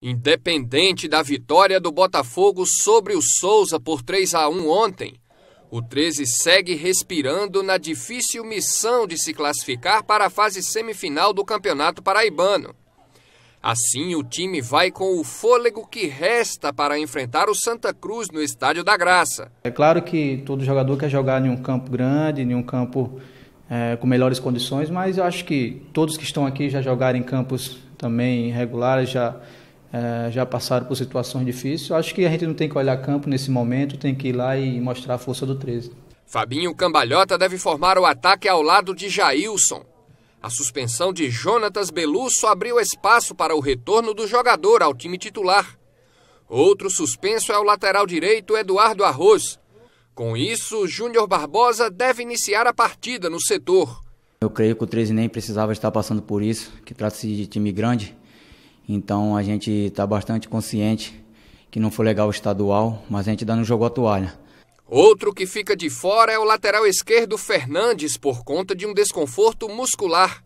Independente da vitória do Botafogo sobre o Souza por 3 a 1 ontem, o 13 segue respirando na difícil missão de se classificar para a fase semifinal do Campeonato Paraibano. Assim, o time vai com o fôlego que resta para enfrentar o Santa Cruz no Estádio da Graça. É claro que todo jogador quer jogar em um campo grande, em um campo é, com melhores condições, mas eu acho que todos que estão aqui já jogaram em campos também regulares, já é, já passaram por situações difíceis. Acho que a gente não tem que olhar campo nesse momento, tem que ir lá e mostrar a força do 13. Fabinho Cambalhota deve formar o ataque ao lado de Jailson. A suspensão de Jonatas Belusso abriu espaço para o retorno do jogador ao time titular. Outro suspenso é o lateral direito Eduardo Arroz. Com isso, Júnior Barbosa deve iniciar a partida no setor. Eu creio que o 13 nem precisava estar passando por isso, que trata-se de time grande. Então a gente está bastante consciente que não foi legal o estadual, mas a gente ainda não jogou a toalha. Outro que fica de fora é o lateral esquerdo Fernandes por conta de um desconforto muscular.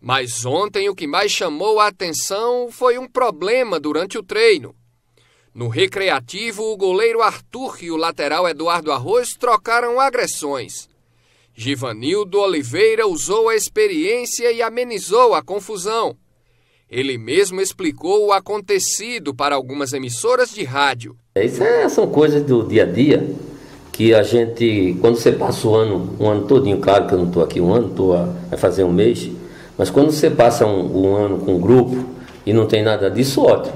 Mas ontem o que mais chamou a atenção foi um problema durante o treino. No recreativo, o goleiro Arthur e o lateral Eduardo Arroz trocaram agressões. Givanildo Oliveira usou a experiência e amenizou a confusão. Ele mesmo explicou o acontecido para algumas emissoras de rádio. Isso é, são coisas do dia a dia que a gente, quando você passa o ano, um ano todinho, claro que eu não estou aqui um ano, estou a, a fazer um mês, mas quando você passa um, um ano com um grupo e não tem nada disso, ótimo.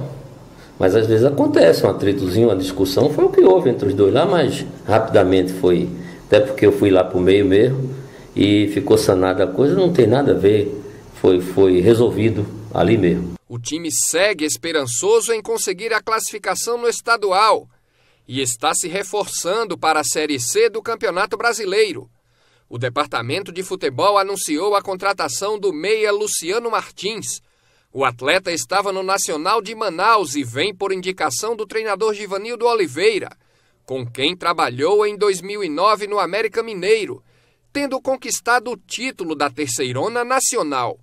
Mas às vezes acontece um atritozinho, uma discussão, foi o que houve entre os dois lá, mas rapidamente foi, até porque eu fui lá para o meio mesmo e ficou sanada a coisa, não tem nada a ver, foi, foi resolvido ali mesmo. O time segue esperançoso em conseguir a classificação no estadual e está se reforçando para a Série C do Campeonato Brasileiro. O departamento de futebol anunciou a contratação do meia Luciano Martins. O atleta estava no Nacional de Manaus e vem por indicação do treinador Givanildo Oliveira, com quem trabalhou em 2009 no América Mineiro, tendo conquistado o título da Terceirona Nacional.